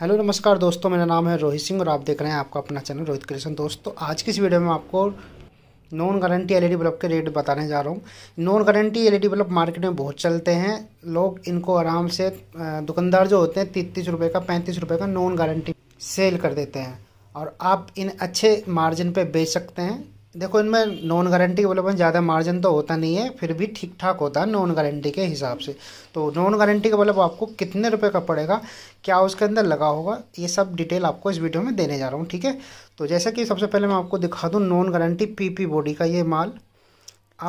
hello नमस्कार दोस्तों मेरा नाम है रोहित सिंह और आप देख रहे हैं आपका अपना चैनल रोहित कृष्ण दोस्तों आज की इस वीडियो में आपको नॉन गारंटी एलईडी बल्ब के रेट बताने जा रहा हूँ non guarantee LED bulb market में बहुत चलते हैं लोग इनको आराम से दुकानदार जो होते हैं तीतीस रुपये का पैंतीस रुपये का नॉन गारंटी सेल कर देते हैं और आप इन अच्छे मार्जिन पर बेच सकते हैं देखो इनमें नॉन गारंटी अवेलेबल ज़्यादा मार्जिन तो होता नहीं है फिर भी ठीक ठाक होता है नॉन गारंटी के हिसाब से तो नॉन गारंटी का बल्ब आपको कितने रुपए का पड़ेगा क्या उसके अंदर लगा होगा ये सब डिटेल आपको इस वीडियो में देने जा रहा हूँ ठीक है तो जैसा कि सबसे पहले मैं आपको दिखा दूँ नॉन गारंटी पी बॉडी का ये माल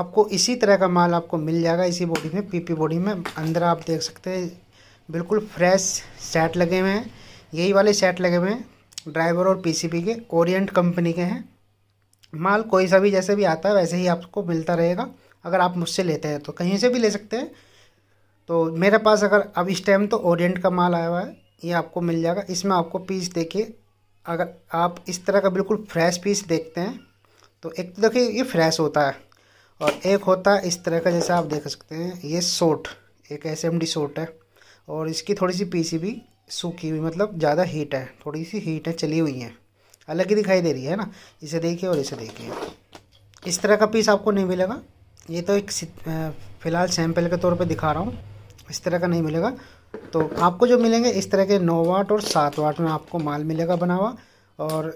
आपको इसी तरह का माल आपको मिल जाएगा इसी बॉडी में पी बॉडी में अंदर आप देख सकते हैं बिल्कुल फ्रेश सेट लगे हुए हैं यही वाले सेट लगे हुए हैं ड्राइवर और पी के ओरियंट कंपनी के हैं माल कोई सा भी जैसे भी आता है वैसे ही आपको मिलता रहेगा अगर आप मुझसे लेते हैं तो कहीं से भी ले सकते हैं तो मेरे पास अगर अब इस टाइम तो ओरिएंट का माल आया हुआ है ये आपको मिल जाएगा इसमें आपको पीस देखिए अगर आप इस तरह का बिल्कुल फ्रेश पीस देखते हैं तो एक तो देखिए ये फ्रेश होता है और एक होता है इस तरह का जैसा आप देख सकते हैं ये सोट एक एस एम डी सोट है और इसकी थोड़ी सी पीसी भी सूखी हुई मतलब ज़्यादा हीट है थोड़ी सी हीट है चली हुई है अलग ही दिखाई दे रही है ना इसे देखिए और इसे देखिए इस तरह का पीस आपको नहीं मिलेगा ये तो एक फ़िलहाल सैम्पल के तौर पे दिखा रहा हूँ इस तरह का नहीं मिलेगा तो आपको जो मिलेंगे इस तरह के नौ वाट और सात वाट में आपको माल मिलेगा बना हुआ और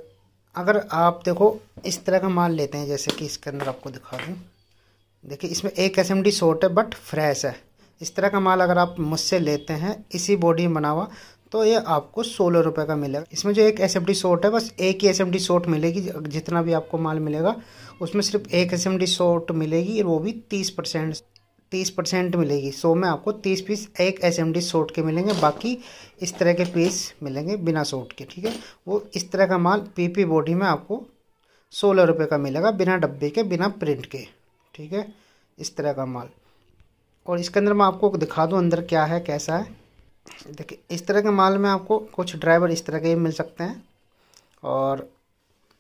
अगर आप देखो इस तरह का माल लेते हैं जैसे कि इसके अंदर आपको दिखा दूँ देखिए इसमें एक एस एम डी शॉर्ट है बट फ्रेश है इस तरह का माल अगर आप मुझसे लेते हैं इसी बॉडी में बना हुआ तो ये आपको सोलह रुपये का मिलेगा इसमें जो एक एस एम शॉट है बस एक ही एस एम शॉट मिलेगी जितना भी आपको माल मिलेगा उसमें सिर्फ एक एस एम शॉट मिलेगी वो भी तीस परसेंट तीस परसेंट मिलेगी सो में आपको तीस पीस एक एस एम डी शॉट के मिलेंगे बाकी इस तरह के पीस मिलेंगे बिना शॉट के ठीक है वो इस तरह का माल पी बॉडी में आपको सोलह रुपये का मिलेगा बिना डब्बे के बिना प्रिंट के ठीक है इस तरह का माल और इसके अंदर मैं आपको दिखा दूँ अंदर क्या है कैसा है देखिए इस तरह के माल में आपको कुछ ड्राइवर इस तरह के मिल सकते हैं और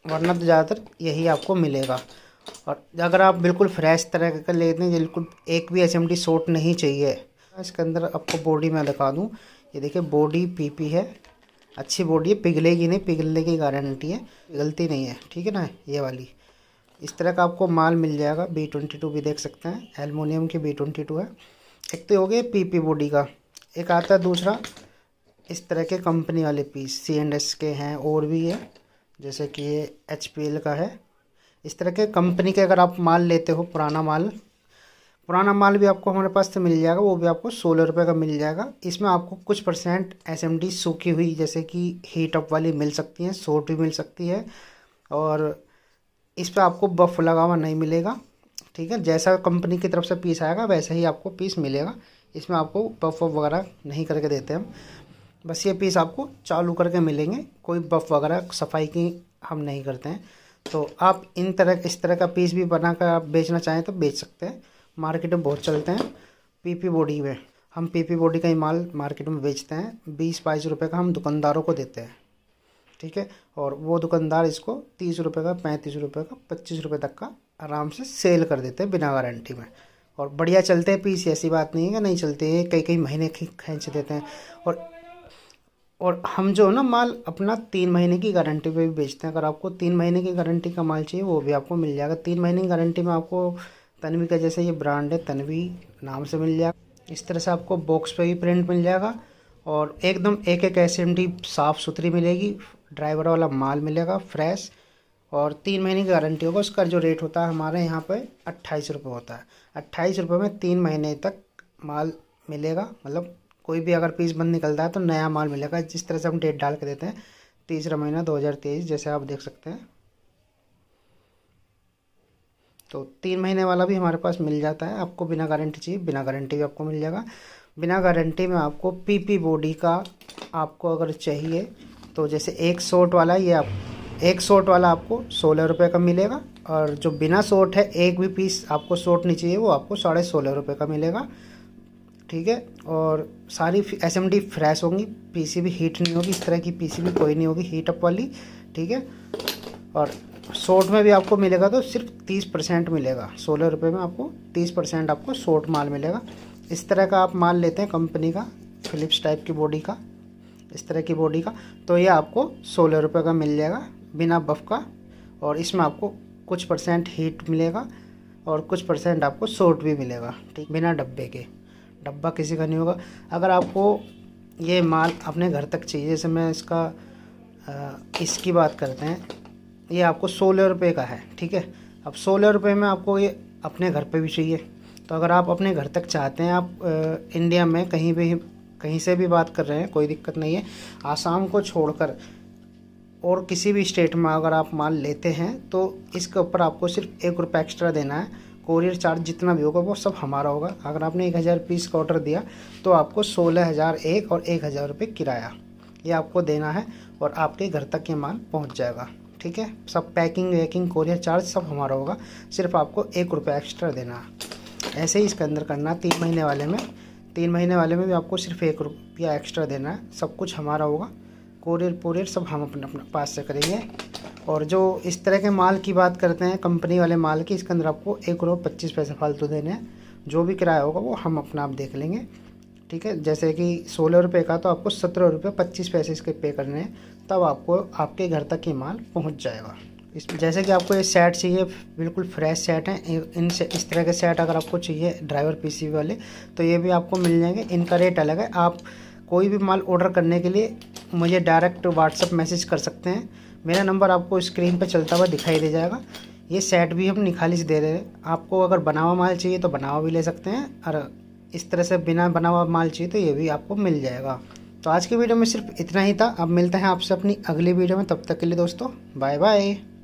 वरना तो ज़्यादातर यही आपको मिलेगा और अगर आप बिल्कुल फ्रेश तरह का लेते हैं बिल्कुल एक भी एस एम डी शॉर्ट नहीं चाहिए इसके अंदर आपको बॉडी मैं दिखा दूँ ये देखिए बॉडी पीपी है अच्छी बॉडी है पिघलेगी नहीं पिघलने की गारंटी है पिघलती नहीं है ठीक है ना ये वाली इस तरह का आपको माल मिल जाएगा बी ट्वेंटी टू भी देख सकते हैं एलमोनियम की बी ट्वेंटी टू है एक तो हो गया पी पी बॉडी का एक आता है दूसरा इस तरह के कंपनी वाले पीस सी एंड एस के हैं और भी है जैसे कि ये एच पी एल का है इस तरह के कंपनी के अगर आप माल लेते हो पुराना माल पुराना माल भी आपको हमारे पास से मिल जाएगा वो भी आपको सोलह रुपये का मिल जाएगा इसमें आपको कुछ परसेंट एस एम डी सूखी हुई जैसे कि हीट अप वाली मिल सकती है सोट भी मिल सकती है और इस पर आपको बफ लगा हुआ नहीं मिलेगा ठीक है जैसा कंपनी की तरफ से पीस आएगा वैसा ही आपको पीस मिलेगा इसमें आपको बफ वफ वगैरह नहीं करके देते हम बस ये पीस आपको चालू करके मिलेंगे कोई बफ वगैरह सफाई की हम नहीं करते हैं तो आप इन तरह इस तरह का पीस भी बना कर आप बेचना चाहें तो बेच सकते हैं मार्केट में बहुत चलते हैं पीपी बॉडी में हम पीपी बॉडी का ही माल मार्केट में बेचते हैं बीस बाईस रुपये का हम दुकानदारों को देते हैं ठीक है और वो दुकानदार इसको तीस रुपये का पैंतीस रुपये का पच्चीस रुपये तक का आराम से सेल कर देते हैं बिना गारंटी में और बढ़िया चलते हैं पीस ऐसी बात नहीं है कि नहीं चलते हैं कई कई महीने खींच देते हैं और और हम जो है ना माल अपना तीन महीने की गारंटी पे भी बेचते हैं अगर आपको तीन महीने की गारंटी का माल चाहिए वो भी आपको मिल जाएगा तीन महीने की गारंटी में आपको तनवी का जैसे ये ब्रांड है तनवी नाम से मिल जाएगा इस तरह से आपको बॉक्स पर भी प्रिंट मिल जाएगा और एकदम एक एक एस साफ़ सुथरी मिलेगी ड्राइवर वाला माल मिलेगा फ्रेश और तीन महीने की गारंटी होगा उसका जो रेट होता है हमारे यहाँ पर अट्ठाईस रुपये होता है अट्ठाईस रुपये में तीन महीने तक माल मिलेगा मतलब कोई भी अगर पीस बंद निकलता है तो नया माल मिलेगा जिस तरह से हम डेट डाल के देते हैं तीसरा महीना 2023 जैसे आप देख सकते हैं तो तीन महीने वाला भी हमारे पास मिल जाता है आपको बिना गारंटी चाहिए बिना गारंटी भी आपको मिल जाएगा बिना गारंटी में आपको पीपी बॉडी का आपको अगर चाहिए तो जैसे एक शॉट वाला ये आप एक शॉट वाला आपको सोलह रुपये का मिलेगा और जो बिना शॉट है एक भी पीस आपको शॉट नहीं चाहिए वो आपको साढ़े सोलह रुपये का मिलेगा ठीक है और सारी एस एम डी फ्रेश होंगी पीसी भी हीट नहीं होगी इस तरह की पीसी भी कोई नहीं होगी हीट अप वाली ठीक है और शॉट में भी आपको मिलेगा तो सिर्फ तीस परसेंट मिलेगा सोलह रुपये में आपको तीस परसेंट आपको शॉट माल मिलेगा इस तरह का आप माल लेते हैं कंपनी का फिलिप्स टाइप की बॉडी का इस तरह की बॉडी का तो ये आपको सोलह रुपये का मिल जाएगा बिना बफ का और इसमें आपको कुछ परसेंट हीट मिलेगा और कुछ परसेंट आपको सोट भी मिलेगा ठीक बिना डब्बे के डब्बा किसी का नहीं होगा अगर आपको ये माल अपने घर तक चाहिए जैसे मैं इसका आ, इसकी बात करते हैं ये आपको सोलह रुपये का है ठीक है अब सोलह रुपये में आपको ये अपने घर पे भी चाहिए तो अगर आप अपने घर तक चाहते हैं आप आ, इंडिया में कहीं भी कहीं से भी बात कर रहे हैं कोई दिक्कत नहीं है आसाम को छोड़कर और किसी भी स्टेट में अगर आप माल लेते हैं तो इसके ऊपर आपको सिर्फ एक रुपये एक्स्ट्रा देना है कोरियर चार्ज जितना भी होगा वो सब हमारा होगा अगर आपने एक हज़ार पीस का ऑर्डर दिया तो आपको सोलह हज़ार एक और एक हज़ार रुपये किराया ये आपको देना है और आपके घर तक ये माल पहुंच जाएगा ठीक है सब पैकिंग वैकिंग कोरियर चार्ज सब हमारा होगा सिर्फ आपको एक रुपया एक्स्ट्रा देना है ऐसे ही इसके अंदर करना है तीन महीने वाले में तीन महीने वाले में भी आपको सिर्फ एक रुपया एक्स्ट्रा देना है सब कुछ हमारा होगा कोरियर पोरियर सब हम अपने अपने पास से करेंगे और जो इस तरह के माल की बात करते हैं कंपनी वाले माल की इसके अंदर आपको एक करोड़ पच्चीस पैसे फालतू देने हैं जो भी किराया होगा वो हम अपना आप देख लेंगे ठीक है जैसे कि सोलह रुपये का तो आपको सत्रह रुपये पच्चीस पैसे इसके पे करने हैं तब आपको आपके घर तक ये माल पहुँच जाएगा इस जैसे कि आपको ये सेट चाहिए बिल्कुल फ्रेश सेट हैं इन से इस तरह के सेट अगर आपको चाहिए ड्राइवर पीसी वाले तो ये भी आपको मिल जाएंगे इनका रेट अलग है आप कोई भी माल ऑर्डर करने के लिए मुझे डायरेक्ट व्हाट्सअप मैसेज कर सकते हैं मेरा नंबर आपको स्क्रीन पर चलता हुआ दिखाई दे जाएगा ये सेट भी हम से दे रहे हैं आपको अगर बना हुआ माल चाहिए तो बना हुआ भी ले सकते हैं और इस तरह से बिना बना हुआ माल चाहिए तो ये भी आपको मिल जाएगा तो आज की वीडियो में सिर्फ इतना ही था अब मिलते हैं आपसे अपनी अगली वीडियो में तब तक के लिए दोस्तों बाय बाय